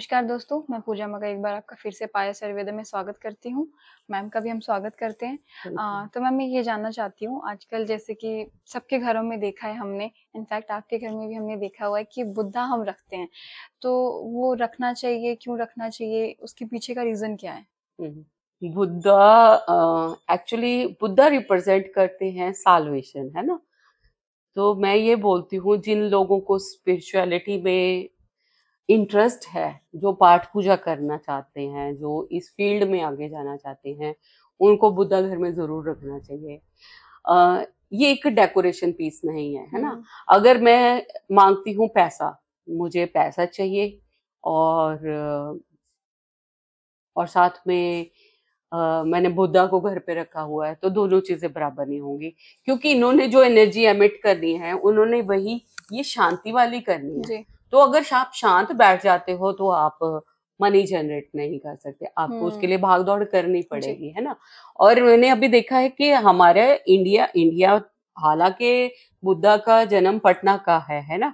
नमस्कार दोस्तों मैं पूजा मगर एक बार आपका फिर से पाया सर्वेदा में स्वागत करती हूँ मैम का भी हम स्वागत करते हैं आ, तो मैम मैं ये जानना चाहती हूँ आजकल जैसे कि सबके घरों में देखा है हमने इनफैक्ट आपके घर में भी हमने देखा हुआ है कि बुद्धा हम रखते हैं तो वो रखना चाहिए क्यों रखना चाहिए उसके पीछे का रीज़न क्या है हम्म। बुद्धा एक्चुअली बुद्धा रिप्रेजेंट करते हैं सालवेशन है ना तो मैं ये बोलती हूँ जिन लोगों को स्पिरिचुअलिटी में इंटरेस्ट है जो पाठ पूजा करना चाहते हैं जो इस फील्ड में आगे जाना चाहते हैं उनको बुद्धा घर में ज़रूर रखना चाहिए आ, ये एक डेकोरेशन पीस नहीं है है ना हम्म। अगर मैं मांगती हूँ पैसा मुझे पैसा चाहिए और और साथ में आ, मैंने बुद्धा को घर पे रखा हुआ है तो दोनों चीजें बराबर नहीं होंगी क्योंकि इन्होंने जो एनर्जी एमिट करनी है उन्होंने वही ये शांति वाली करनी है तो अगर आप शांत बैठ जाते हो तो आप मनी जनरेट नहीं कर सकते आपको उसके हम्म। लिए भाग दौड़ करनी पड़ेगी है ना और मैंने अभी देखा है कि हमारे इंडिया इंडिया हालांकि बुद्धा का जन्म पटना का है है ना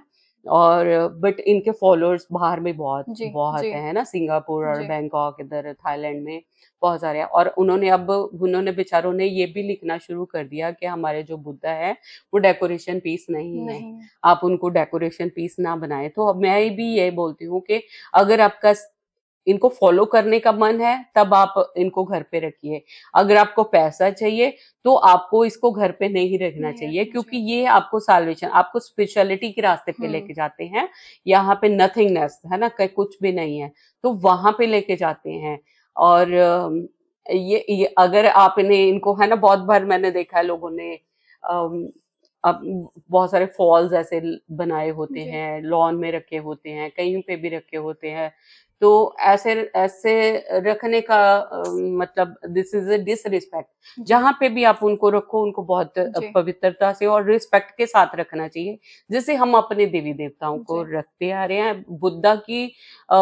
और बट इनके फॉलोअर्स बाहर में बहुत जी, बहुत जी, है ना सिंगापुर और बैंकॉक इधर थाईलैंड में बहुत सारे हैं और उन्होंने अब उन्होंने बेचारों ने ये भी लिखना शुरू कर दिया कि हमारे जो बुद्धा है वो डेकोरेशन पीस नहीं, नहीं। है आप उनको डेकोरेशन पीस ना बनाए तो अब मैं भी ये बोलती हूँ कि अगर आपका इनको फॉलो करने का मन है तब आप इनको घर पे रखिए अगर आपको पैसा चाहिए तो आपको इसको घर पे नहीं रखना नहीं चाहिए क्योंकि ये आपको सालवेशन आपको स्पिरिचुअलिटी के रास्ते पे हम्म। लेके जाते हैं यहाँ पे नथिंगनेस है ना कुछ भी नहीं है तो वहां पे लेके जाते हैं और ये, ये अगर आपने इनको है ना बहुत बार मैंने देखा है लोगों ने अम, अब बहुत सारे फॉल्स ऐसे बनाए होते हैं लॉन में रखे होते हैं कहीं पे भी रखे होते हैं तो ऐसे ऐसे रखने का मतलब दिस इज अ डिसरिस्पेक्ट जहाँ पे भी आप उनको रखो उनको बहुत पवित्रता से और रिस्पेक्ट के साथ रखना चाहिए जैसे हम अपने देवी देवताओं को रखते आ रहे हैं बुद्धा की आ,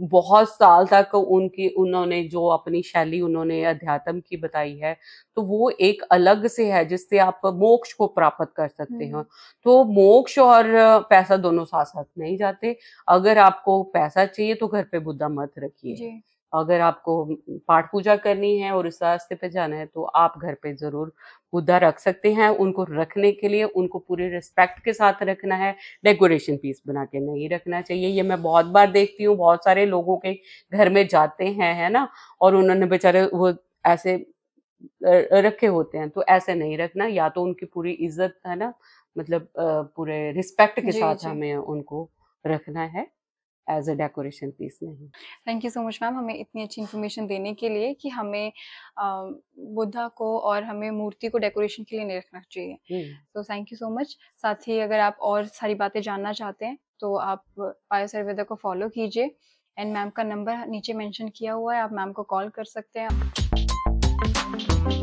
बहुत साल तक उनकी उन्होंने जो अपनी शैली उन्होंने अध्यात्म की बताई है तो वो एक अलग से है जिससे आप मोक्ष को प्राप्त कर सकते हम्म। हो तो मोक्ष और पैसा दोनों साथ साथ नहीं जाते अगर आपको पैसा चाहिए तो घर पे बुद्धा मत रखिए अगर आपको पाठ पूजा करनी है और इस रास्ते पे जाना है तो आप घर पे जरूर बुद्धा रख सकते हैं उनको रखने के लिए उनको पूरे रिस्पेक्ट के साथ रखना है डेकोरेशन पीस बना के नहीं रखना चाहिए ये मैं बहुत बार देखती हूँ बहुत सारे लोगों के घर में जाते हैं है ना और उन्होंने बेचारे वो ऐसे रखे होते हैं तो ऐसे नहीं रखना या तो उनकी पूरी इज्जत है ना मतलब पूरे रिस्पेक्ट के जी, साथ जी. हमें उनको रखना है एज अ डेकोरेशन पीस नहीं thank you so much ma'am हमें इतनी अच्छी इन्फॉर्मेशन देने के लिए कि हमें बुद्धा को और हमें मूर्ति को डेकोरेशन के लिए नहीं रखना चाहिए तो थैंक यू सो मच साथ ही अगर आप और सारी बातें जानना चाहते हैं तो आप पायो सर्वेदा को फॉलो कीजिए एंड मैम का नंबर नीचे मेंशन किया हुआ है आप मैम को कॉल कर सकते हैं